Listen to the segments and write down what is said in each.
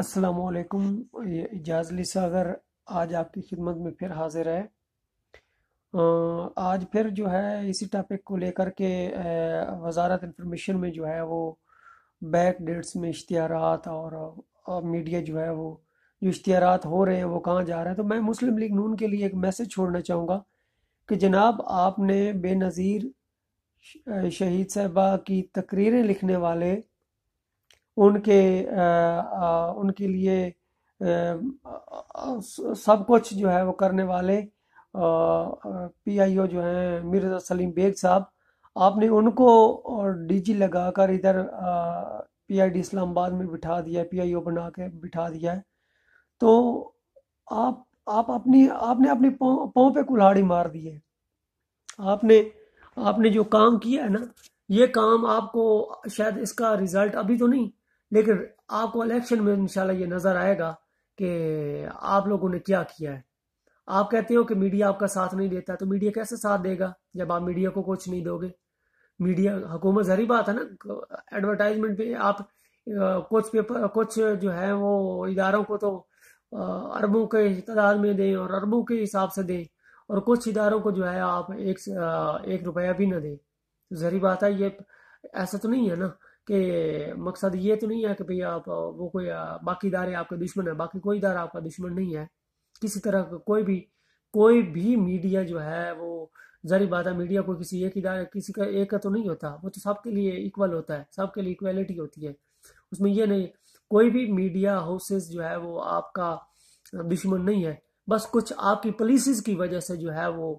السلام علیکم اجاز علی ساگر آج آپ کی خدمت میں پھر حاضر ہے آج پھر جو ہے اسی ٹاپک کو لے کر کے وزارت انفارمیشن میں جو ہے وہ بیک ڈیٹس میں اشتہارات اور میڈیا جو ہے وہ جو اشتہارات ہو رہے ہیں وہ کہاں جا رہے ہیں تو میں مسلم لیگ نون کے لیے ایک میسج چھوڑنا چاہوں گا کہ جناب آپ نے بے نظیر شہید صاحبہ کی تقریریں لکھنے والے ان کے ان کے لیے سب کچھ جو ہے وہ کرنے والے پی آئی او جو ہیں مرزا سلیم بیگ صاحب آپ نے ان کو ڈی جی لگا کر ادھر پی آئی ڈی اسلام آباد میں بٹھا دیا پی آئی او بنا کے بٹھا دیا ہے تو آپ آپ اپنی آپ نے اپنی پاؤں پہ کلاڑی مار دی ہے آپ نے آپ نے جو کام کیا ہے نا یہ کام آپ کو شاید اس کا ریزلٹ ابھی تو نہیں لیکن آپ کو الیکشن میں انشاءاللہ یہ نظر آئے گا کہ آپ لوگوں نے کیا کیا ہے آپ کہتے ہو کہ میڈیا آپ کا ساتھ نہیں دیتا تو میڈیا کیسے ساتھ دے گا جب آپ میڈیا کو کچھ نہیں دو گے میڈیا حکومت ذہی بات ہے نا ایڈورٹائزمنٹ پہ آپ کچھ پیپر کچھ جو ہے وہ اداروں کو تو اربوں کے تعداد میں دیں اور اربوں کے حساب سے دیں اور کچھ اداروں کو جو ہے آپ ایک روپیہ بھی نہ دیں ذہی بات ہے یہ ایسا تو نہیں ہے نا کہ مقصد یہ تو نہیں ہے کہ بھئی آپ وہ کوئی باقی ادارے آپ کا دشمن ہے باقی کوئی ادارہ آپ کا دشمن نہیں ہے کسی طرح کا کوئی بھی کوئی بھی میڈیا جو ہے وہ ذریعہ بات ہے میڈیا کو کسی ایک ادارے کسی کا ایک کا تو نہیں ہوتا وہ تو سب کے لیے ایکول ہوتا ہے سب کے لیے ایکویلٹی ہوتی ہے اس میں یہ نہیں کوئی بھی میڈیا ہاؤسز جو ہے وہ آپ کا دشمن نہیں ہے بس کچھ آپ کی پالیسیز کی وجہ سے جو ہے وہ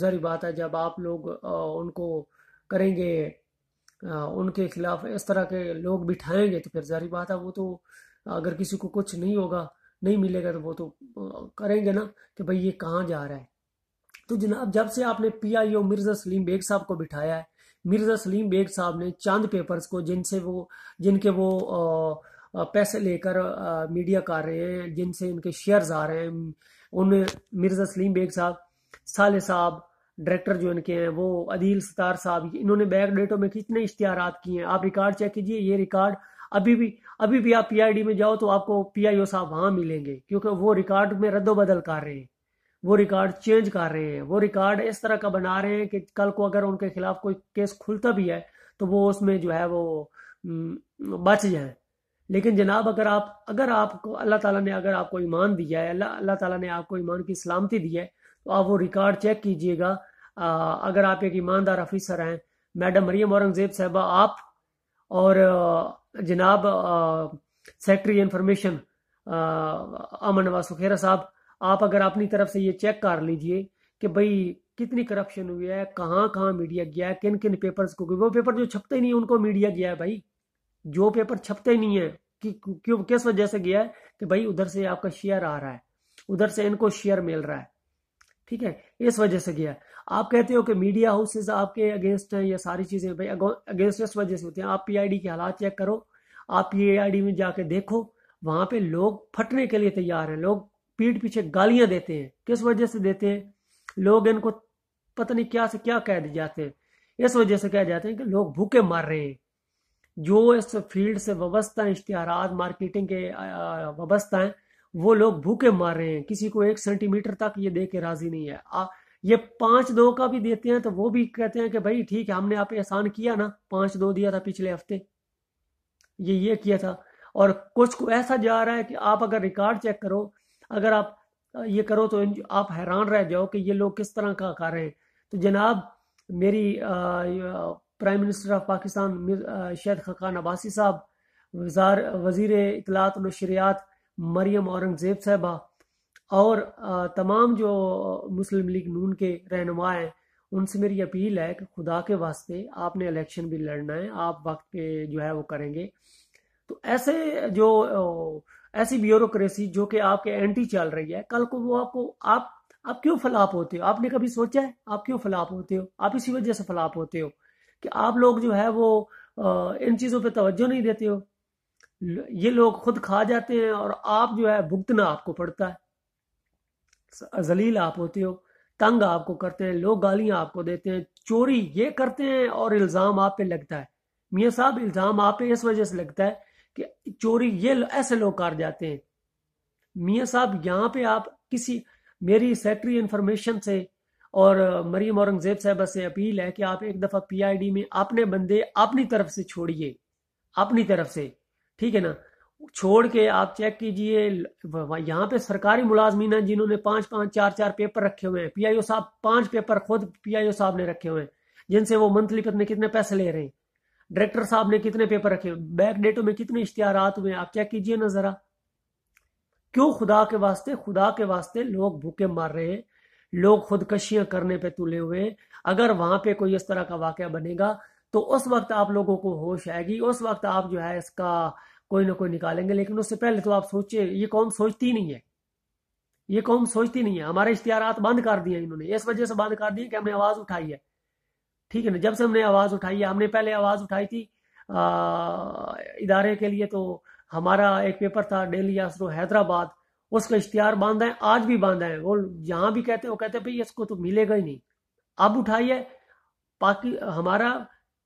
ذریعہ بات ہے جب آپ لوگ ان کو کریں گے ان کے خلاف اس طرح کے لوگ بٹھائیں گے تو پھر ظاہری بات ہے وہ تو اگر کسی کو کچھ نہیں ہوگا نہیں ملے گا تو وہ تو کریں گے نا کہ بھائی یہ کہاں جا رہا ہے تو جناب جب سے آپ نے پی I O Mirza Saleem bag صاحب کو بٹھایا ہے مرزا سلیم بیگ صاحب نے چاند پیپرز کو جن سے وہ جن کے وہ پیسے لے کر میڈیا کر رہے ہیں جن سے ان کے شیئرز آ رہے ہیں ان مرزا سلیم بیگ صاحب صالح صاحب ڈائریکٹر جو ان کے ہیں وہ عدیل ستار صاحب انہوں نے بیک ڈیٹوں میں کتنے اشتہارات کیے ہیں آپ ریکارڈ چیک کیجئے یہ ریکارڈ ابھی بھی ابھی بھی آپ پی آئی ڈی میں جاؤ تو آپ کو پی آئی او صاحب وہاں ملیں گے کیونکہ وہ ریکارڈ میں رد و بدل کر رہے ہیں وہ ریکارڈ چینج کر رہے ہیں وہ ریکارڈ اس طرح کا بنا رہے ہیں کہ کل کو اگر ان کے خلاف کوئی کیس کھلتا بھی ہے تو وہ اس میں جو ہے وہ بچ جائیں لیکن جناب اگر آپ اگر آپ کو اللہ تعالیٰ نے اگر آپ کو ایمان دیا ہے اللہ اللہ تعالیٰ نے آپ کو ایمان کی سلامتی دی ہے تو آپ وہ ریکارڈ چیک کیجئے گا اگر آپ ایک ایماندار آفیسر ہیں میڈم مریم اورنگزیب صاحبہ آپ اور جناب سیکٹری انفارمیشن امن نواز خیرہ صاحب آپ اگر اپنی طرف سے یہ چیک کر لیجئے کہ بھائی کتنی کرپشن ہوئی ہے کہاں کہاں میڈیا گیا ہے کن کن پیپرز کو وہ پیپر جو چھپتے نہیں ان کو میڈیا گیا ہے بھائی جو پیپر چھپتے نہیں ہے کیوں کس وجہ سے گیا ہے کہ بھائی ادھر سے آپ کا شیئر آ رہا ہے ادھر سے ان کو شیئر مل رہا ہے ٹھیک ہے اس وجہ سے گیا آپ کہتے ہو کہ میڈیا ہاؤسز آپ کے اگینسٹ ہیں یہ ساری چیزیں اگینسٹ اس وجہ سے ہیں آپ پی آئی ڈی کے حالات چیک کرو آپ پی آئی ڈی میں جا کے دیکھو وہاں پہ لوگ پھٹنے کے لیے تیار ہیں لوگ پیٹ پیچھے گالیاں دیتے ہیں کس وجہ سے دیتے ہیں لوگ ان کو پتہ نہیں کیا سے کیا کہہ دی جاتے ہیں اس وجہ سے کہہ جاتے ہیں کہ لوگ بھوکے مار رہے ہیں جو اس فیلڈ سے وابستہ ہیں اشتہارات مارکیٹنگ کے وابستہ ہیں وہ لوگ بھوکے مار رہے ہیں کسی کو ایک سینٹی میٹر تک یہ دے کے راضی نہیں ہے یہ پانچ دو کا بھی دیتے ہیں تو وہ بھی کہتے ہیں کہ بھائی ٹھیک ہے ہم نے آپ احسان کیا نا پانچ دو دیا تھا پچھلے ہفتے یہ یہ کیا تھا اور کچھ کو ایسا جا رہا ہے کہ آپ اگر ریکارڈ چیک کرو اگر آپ یہ کرو تو آپ حیران رہ جاؤ کہ یہ لوگ کس طرح کا کر رہے ہیں تو جناب میری پرائم منسٹر آف پاکستان شہد خقان عباسی صاحب وزیر اطلاعات و نشریات مریم اورنگ زیب اور تمام جو مسلم لیگ نون کے رہنما ہیں ان سے میری اپیل ہے کہ خدا کے واسطے آپ نے الیکشن بھی لڑنا ہے آپ وقت پہ جو ہے وہ کریں گے تو ایسے جو ایسی بیوروکریسی جو کہ آپ کے اینٹی چل رہی ہے کل کو وہ آپ کو آپ آپ کیوں فلاپ ہوتے ہو آپ نے کبھی سوچا ہے آپ کیوں فلاپ ہوتے ہو آپ اسی وجہ سے فلاپ ہوتے ہو کہ آپ لوگ جو ہے وہ ان چیزوں پہ توجہ نہیں دیتے ہو یہ لوگ خود کھا جاتے ہیں اور آپ جو ہے بھگتنا آپ کو پڑتا ہے ذلیل آپ ہوتے ہو تنگ آپ کو کرتے ہیں لوگ گالیاں آپ کو دیتے ہیں چوری یہ کرتے ہیں اور الزام الزام آپ آپ پہ پہ لگتا لگتا ہے ہے میاں صاحب اس وجہ سے کہ چوری یہ ایسے لوگ کر جاتے ہیں میاں صاحب یہاں پہ آپ کسی میری سیکٹری انفارمیشن سے اور مریم اورنگ زیب سے اپیل ہے کہ آپ ایک دفعہ پی آئی ڈی میں اپنے بندے اپنی طرف سے چھوڑیے اپنی طرف سے ٹھیک ہے نا چھوڑ کے آپ چیک کیجئے یہاں پہ سرکاری ملازمین ہیں جنہوں نے پانچ پانچ چار چار پیپر رکھے ہوئے ہیں پی آئی او صاحب پانچ پیپر خود پی آئی او صاحب نے رکھے ہوئے ہیں جن سے وہ منتھلی پتنے کتنے پیسے لے رہے ہیں ڈائریکٹر صاحب نے کتنے پیپر رکھے ہوئے بیک ڈیٹوں میں کتنے اشتہارات ہوئے آپ چیک کیجئے نا ذرا کیوں خدا کے واسطے خدا کے واسطے لوگ بھوکے مار رہے ہیں لوگ خودکشیاں کرنے پہ تلے ہوئے ہیں اگر وہاں پہ کوئی اس طرح کا واقعہ بنے گا تو اس وقت آپ لوگوں کو ہوش آئے گی اس وقت آپ جو ہے اس کا کوئی نہ کوئی نکالیں گے لیکن اس سے پہلے تو آپ سوچے یہ قوم سوچتی نہیں ہے یہ قوم سوچتی نہیں ہے ہمارے اشتہارات بند کر دیے انہوں نے اس وجہ سے بند کر دیے کہ ہم نے آواز اٹھائی ہے ٹھیک ہے نا جب سے ہم نے آواز اٹھائی ہے ہم نے پہلے آواز اٹھائی تھی ادارے کے لیے تو ہمارا ایک پیپر تھا ڈیلی آسرو حیدرآباد اس کا اشتہار باندھا ہے آج بھی باندھا ہے وہ جہاں بھی کہتے ہیں وہ کہتے ہیں بھائی اس کو تو ملے گا ہی نہیں اب اٹھائیے پاکی ہمارا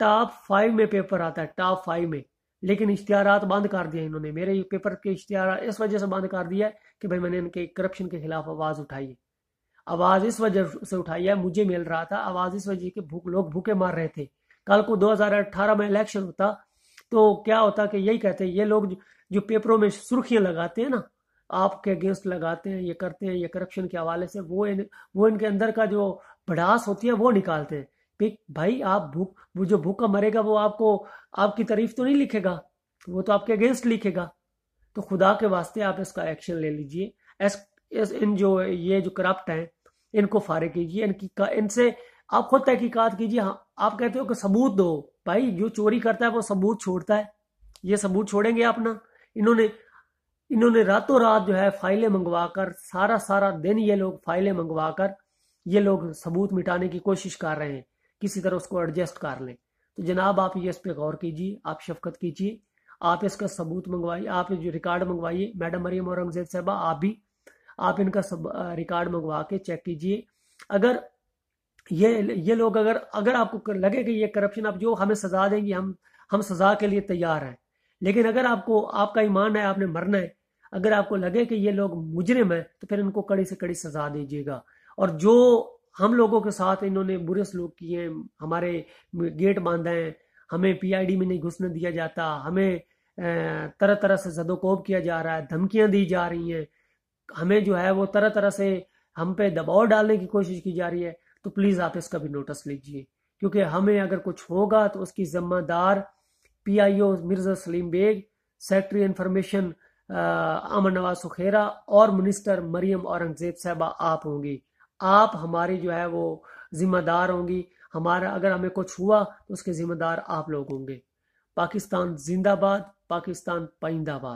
ٹاپ فائیو میں پیپر آتا ہے ٹاپ فائیو میں لیکن اشتہارات بند کر دیا انہوں نے میرے پیپر کے اس وجہ سے بند کر دیا ہے کہ بھائی میں نے ان کے کرپشن کے خلاف آواز اٹھائی ہے آواز اس وجہ سے اٹھائی ہے مجھے مل رہا تھا آواز اس وجہ کہ بھوک لوگ بھوکے مار رہے تھے کل کو دو ہزار اٹھارہ میں الیکشن ہوتا تو کیا ہوتا کہ یہی کہتے یہ لوگ جو پیپروں میں سرخیاں لگاتے ہیں نا آپ کے اگینسٹ لگاتے ہیں یہ کرتے ہیں یہ کرپشن کے حوالے سے وہ ان کے اندر کا جو بڑھاس ہوتی ہے وہ نکالتے ہیں بھائی آپ بھوک وہ جو بھوکا مرے گا وہ آپ آپ کو کی تعریف تو نہیں لکھے گا وہ تو آپ کے اگینسٹ لکھے گا تو خدا کے واسطے آپ اس کا ایکشن لے ان جو جو یہ کرپٹ ہیں ان کو فارغ کیجیے آپ خود تحقیقات کیجیے ہاں، آپ کہتے ہو کہ ثبوت دو بھائی جو چوری کرتا ہے وہ ثبوت چھوڑتا ہے یہ ثبوت چھوڑیں گے اپنا راتوں رات جو ہے فائلیں منگوا کر سارا سارا دن یہ لوگ فائلیں منگوا کر یہ لوگ ثبوت مٹانے کی کوشش کر رہے ہیں کسی طرح اس کو ایڈجسٹ کر لیں تو جناب آپ یہ اس پہ غور کیجیے آپ شفقت کیجیے آپ اس کا ثبوت منگوائیے آپ نے جو ریکارڈ منگوائیے میڈم مریم اورنگزیب صاحبہ آپ بھی آپ ان کا ریکارڈ منگوا کے چیک کیجیے اگر یہ یہ لوگ اگر اگر آپ کو لگے کہ یہ کرپشن آپ جو ہمیں سزا دیں گے ہم ہم سزا کے لیے تیار ہیں لیکن اگر آپ کو آپ کا ایمان ہے آپ نے مرنا ہے اگر آپ کو لگے کہ یہ لوگ مجرم ہیں تو پھر ان کو کڑی سے کڑی سزا دیجیے گا اور جو ہم لوگوں کے ساتھ انہوں نے برے سلوک کیے ہمارے گیٹ باندھا ہے ہمیں پی آئی ڈی میں نہیں گھسنے دیا جاتا ہمیں طرح طرح سے زد و کوب کیا جا رہا ہے دھمکیاں دی جا رہی ہیں ہمیں جو ہے وہ طرح طرح سے ہم پہ دباؤ ڈالنے کی کوشش کی جا رہی ہے تو پلیز آپ اس کا بھی نوٹس لیجئے کیونکہ ہمیں اگر کچھ ہوگا تو اس کی ذمہ دار P I O Mirza Saleem Baig secretary information Aman Nawaz سخیرہ اور منسٹر مریم اورنگزیب صاحبہ آپ ہوں گی آپ ہماری جو ہے وہ ذمہ دار ہوں گی ہمارا اگر ہمیں کچھ ہوا تو اس کے ذمہ دار آپ لوگ ہوں گے پاکستان زندہ باد پاکستان پائندہ باد